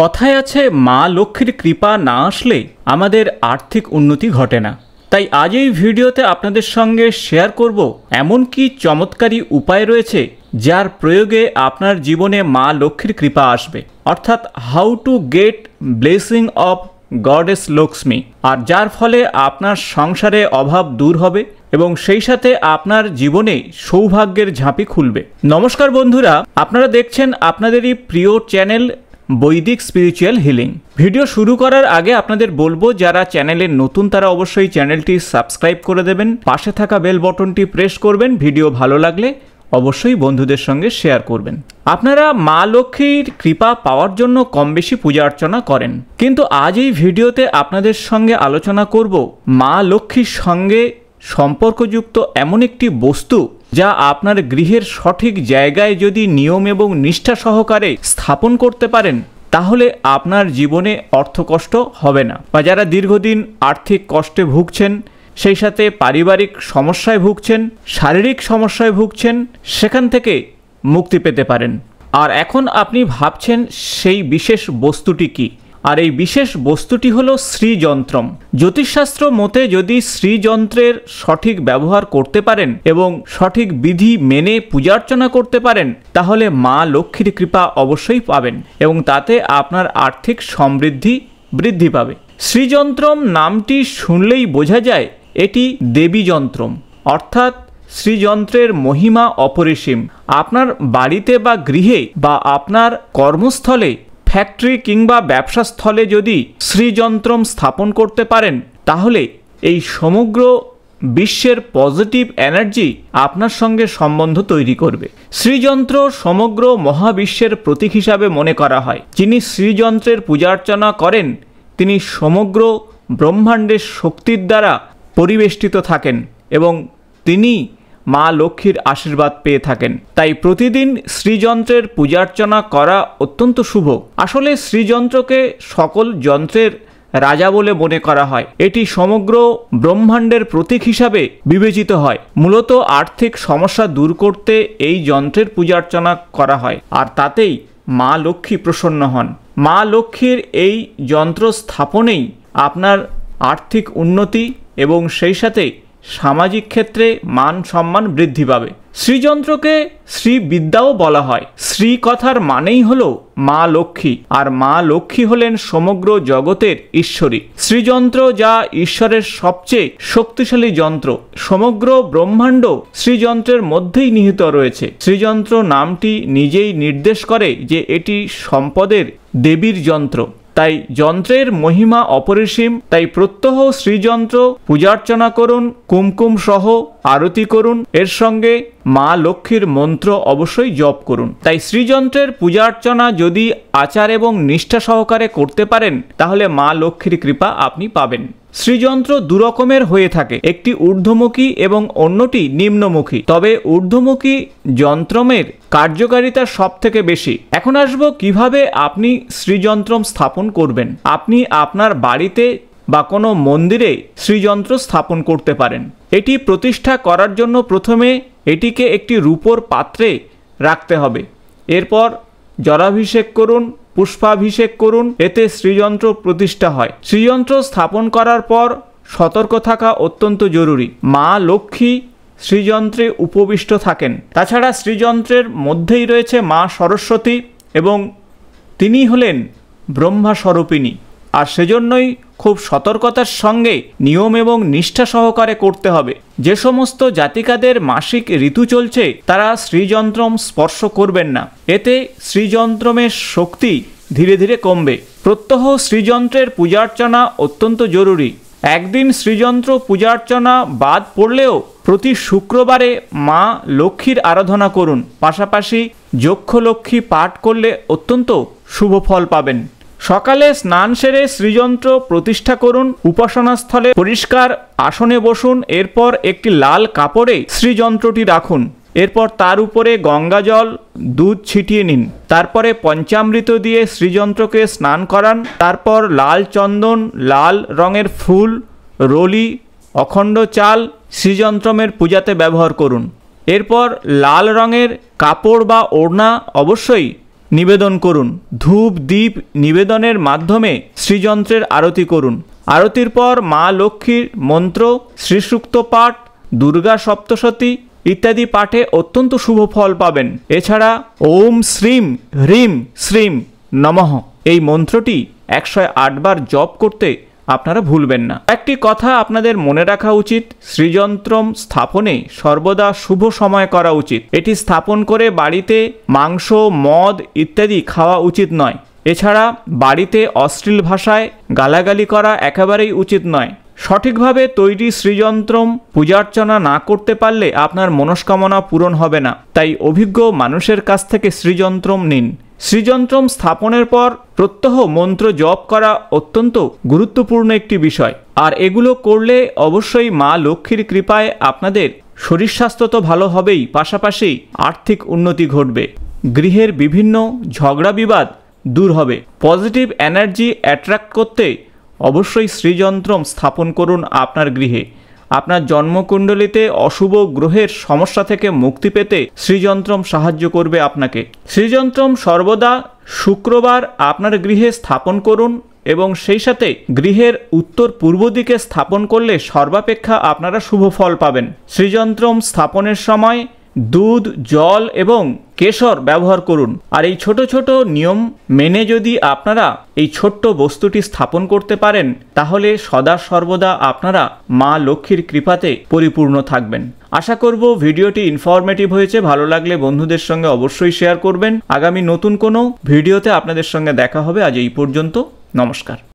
কথায় আছে মা লক্ষ্মীর কৃপা না আসলে আমাদের আর্থিক উন্নতি ঘটে না তাই আজ এই ভিডিওতে আপনাদের সঙ্গে শেয়ার করব এমন কি চমৎকারী উপায় রয়েছে যার প্রয়োগে আপনার জীবনে মা লক্ষ্মীর কৃপা আসবে অর্থাৎ how to get blessing of goddess Lakshmi আর যার ফলে আপনার সংসারে অভাব দূর হবে এবং সেই সাথে আপনার জীবনে সৌভাগ্যের ঝাঁপি খুলবে নমস্কার বন্ধুরা আপনারা দেখছেন আপনাদেরই প্রিয় চ্যানেল বৈদিক স্পিরিচুয়াল হিলিং ভিডিও শুরু করার আগে আপনাদের বলবো যারা চ্যানেলে নতুন তারা অবশ্যই চ্যানেলটি সাবস্ক্রাইব করে দেবেন পাশে থাকা বেল বটনটি প্রেস করবেন ভিডিও ভালো লাগলে অবশ্যই বন্ধুদের সঙ্গে শেয়ার করবেন আপনারা মা লক্ষ্মীর কৃপা পাওয়ার জন্য কম বেশি পূজা অর্চনা করেন কিন্তু আজ এই ভিডিওতে আপনাদের সঙ্গে আলোচনা করব মা লক্ষ্মীর সঙ্গে সম্পর্কযুক্ত এমন একটি বস্তু যা আপনার গৃহের সঠিক জায়গায় যদি নিয়ম এবং নিষ্ঠা সহকারে স্থাপন করতে পারেন তাহলে আপনার জীবনে অর্থকষ্ট হবে না বা যারা দীর্ঘদিন আর্থিক কষ্টে ভুগছেন সেই সাথে পারিবারিক সমস্যায় ভুগছেন শারীরিক সমস্যায় ভুগছেন সেখান থেকে মুক্তি পেতে পারেন আর এখন আপনি ভাবছেন সেই বিশেষ বস্তুটি কী আর এই বিশেষ বস্তুটি হলো শ্রীযন্ত্রম জ্যোতিষশাস্ত্র মতে যদি শ্রীযন্ত্রের সঠিক ব্যবহার করতে পারেন এবং সঠিক বিধি মেনে পূজার্চনা করতে পারেন তাহলে মা লক্ষ্মীর কৃপা অবশ্যই পাবেন এবং তাতে আপনার আর্থিক সমৃদ্ধি বৃদ্ধি পাবে শ্রীযন্ত্রম নামটি শুনলেই বোঝা যায় এটি দেবী অর্থাৎ শ্রীযন্ত্রের মহিমা অপরিসীম আপনার বাড়িতে বা গৃহে বা আপনার কর্মস্থলে ফ্যাক্টরি কিংবা ব্যবসা স্থলে যদি শ্রীযন্ত্রম স্থাপন করতে পারেন তাহলে এই সমগ্র বিশ্বের পজিটিভ এনার্জি আপনার সঙ্গে সম্বন্ধ তৈরি করবে শ্রীযন্ত্র সমগ্র মহাবিশ্বের প্রতীক হিসাবে মনে করা হয় যিনি শ্রীযন্ত্রের পূজার্চনা করেন তিনি সমগ্র ব্রহ্মাণ্ডের শক্তির দ্বারা পরিবেষ্টিত থাকেন এবং তিনি মা লক্ষ্মীর আশীর্বাদ পেয়ে থাকেন তাই প্রতিদিন শ্রীযন্ত্রের পূজার্চনা করা অত্যন্ত শুভ আসলে শ্রীযন্ত্রকে সকল যন্ত্রের রাজা বলে মনে করা হয় এটি সমগ্র ব্রহ্মাণ্ডের প্রতীক হিসাবে বিবেচিত হয় মূলত আর্থিক সমস্যা দূর করতে এই যন্ত্রের পূজার্চনা করা হয় আর তাতেই মা লক্ষ্মী প্রসন্ন হন মা লক্ষ্মীর এই যন্ত্র স্থাপনেই আপনার আর্থিক উন্নতি এবং সেই সাথে সামাজিক ক্ষেত্রে মান সম্মান বৃদ্ধি পাবে শ্রীযন্ত্রকে শ্রীবিদ্যাও বলা হয় শ্রী কথার মানেই হল মা লক্ষ্মী আর মা লক্ষ্মী হলেন সমগ্র জগতের ঈশ্বরী শ্রীযন্ত্র যা ঈশ্বরের সবচেয়ে শক্তিশালী যন্ত্র সমগ্র ব্রহ্মাণ্ড শ্রীযন্ত্রের মধ্যেই নিহিত রয়েছে শ্রীযন্ত্র নামটি নিজেই নির্দেশ করে যে এটি সম্পদের দেবীর যন্ত্র তাই যন্ত্রের মহিমা অপরিসীম তাই প্রত্যহ শ্রীযন্ত্র পূজার্চনা করুন কুমকুম সহ আরতি করুন এর সঙ্গে মা লক্ষ্মীর মন্ত্র অবশ্যই জপ করুন তাই শ্রীযন্ত্রের পূজার্চনা যদি আচার এবং নিষ্ঠা সহকারে করতে পারেন তাহলে মা লক্ষ্মীর কৃপা আপনি পাবেন শ্রীযন্ত্র দুরকমের হয়ে থাকে একটি ঊর্ধ্বমুখী এবং অন্যটি নিম্নমুখী তবে ঊর্ধ্বমুখী যন্ত্রমের কার্যকারিতা সব থেকে বেশি এখন আসবো কিভাবে আপনি শ্রীযন্ত্র স্থাপন করবেন আপনি আপনার বাড়িতে বা কোনো মন্দিরে শ্রীযন্ত্র স্থাপন করতে পারেন এটি প্রতিষ্ঠা করার জন্য প্রথমে এটিকে একটি রূপোর পাত্রে রাখতে হবে এরপর জলাভিষেক করুন পুষ্পাভিষেক করুন এতে শ্রীযন্ত্র প্রতিষ্ঠা হয় শ্রীযন্ত্র স্থাপন করার পর সতর্ক থাকা অত্যন্ত জরুরি মা লক্ষ্মী শ্রীযন্ত্রে উপবিষ্ট থাকেন তাছাড়া শ্রীযন্ত্রের মধ্যেই রয়েছে মা সরস্বতী এবং তিনি হলেন ব্রহ্মা স্বরূপিণী আর সেজন্যই খুব সতর্কতার সঙ্গে নিয়ম এবং নিষ্ঠা সহকারে করতে হবে যে সমস্ত জাতিকাদের মাসিক ঋতু চলছে তারা শ্রীযন্ত্রম স্পর্শ করবেন না এতে শ্রীযন্ত্রমের শক্তি ধীরে ধীরে কমবে প্রত্যহ শ্রীযন্ত্রের পূজার্চনা অত্যন্ত জরুরি একদিন শ্রীযন্ত্র পূজার্চনা বাদ পড়লেও প্রতি শুক্রবারে মা লক্ষ্মীর আরাধনা করুন পাশাপাশি যক্ষলক্ষ্মী পাঠ করলে অত্যন্ত শুভ ফল পাবেন সকালে স্নান সেরে শ্রীযন্ত্র প্রতিষ্ঠা করুন উপাসনাস্থলে পরিষ্কার আসনে বসুন এরপর একটি লাল কাপড়ে শ্রীযন্ত্রটি রাখুন এরপর তার উপরে গঙ্গা জল দুধ ছিটিয়ে নিন তারপরে পঞ্চামৃত দিয়ে শ্রীযন্ত্রকে স্নান করান তারপর লাল চন্দন লাল রঙের ফুল রলি অখণ্ড চাল শ্রীযন্ত্রমের পূজাতে ব্যবহার করুন এরপর লাল রঙের কাপড় বা ওড়না অবশ্যই নিবেদন করুন ধূপ দ্বীপ নিবেদনের মাধ্যমে শ্রীযন্ত্রের আরতি করুন আরতির পর মা লক্ষ্মীর মন্ত্র শ্রীসুক্ত পাঠ দুর্গা সপ্তশতী ইত্যাদি পাঠে অত্যন্ত শুভ ফল পাবেন এছাড়া ওম শ্রীম হ্রীম শ্রীম নমঃ এই মন্ত্রটি একশো আটবার জপ করতে আপনারা ভুলবেন না একটি কথা আপনাদের মনে রাখা উচিত শ্রীযন্ত্রম স্থাপনে সর্বদা শুভ সময় করা উচিত এটি স্থাপন করে বাড়িতে মাংস মদ ইত্যাদি খাওয়া উচিত নয় এছাড়া বাড়িতে অশ্লীল ভাষায় গালাগালি করা একেবারেই উচিত নয় সঠিকভাবে তৈরি শ্রীযন্ত্রম পূজার্চনা না করতে পারলে আপনার মনস্কামনা পূরণ হবে না তাই অভিজ্ঞ মানুষের কাছ থেকে শ্রীযন্ত্রম নিন শ্রীযন্ত্রম স্থাপনের পর প্রত্যহ মন্ত্র জপ করা অত্যন্ত গুরুত্বপূর্ণ একটি বিষয় আর এগুলো করলে অবশ্যই মা লক্ষ্মীর কৃপায় আপনাদের শরীর স্বাস্থ্য তো ভালো হবেই পাশাপাশি আর্থিক উন্নতি ঘটবে গৃহের বিভিন্ন ঝগড়া বিবাদ দূর হবে পজিটিভ এনার্জি অ্যাট্রাক্ট করতে অবশ্যই শ্রীযন্ত্রম স্থাপন করুন আপনার গৃহে আপনার জন্মকুণ্ডলিতে অশুভ গ্রহের সমস্যা থেকে মুক্তি পেতে শ্রীযন্ত্রম সাহায্য করবে আপনাকে শ্রীযন্ত্রম সর্বদা শুক্রবার আপনার গৃহে স্থাপন করুন এবং সেই সাথে গৃহের উত্তর পূর্ব দিকে স্থাপন করলে সর্বাপেক্ষা আপনারা শুভ ফল পাবেন শ্রীযন্ত্রম স্থাপনের সময় দুধ জল এবং কেশর ব্যবহার করুন আর এই ছোট ছোট নিয়ম মেনে যদি আপনারা এই ছোট্ট বস্তুটি স্থাপন করতে পারেন তাহলে সদা সর্বদা আপনারা মা লক্ষ্মীর কৃপাতে পরিপূর্ণ থাকবেন আশা করব ভিডিওটি ইনফরমেটিভ হয়েছে ভালো লাগলে বন্ধুদের সঙ্গে অবশ্যই শেয়ার করবেন আগামী নতুন কোনো ভিডিওতে আপনাদের সঙ্গে দেখা হবে আজ এই পর্যন্ত নমস্কার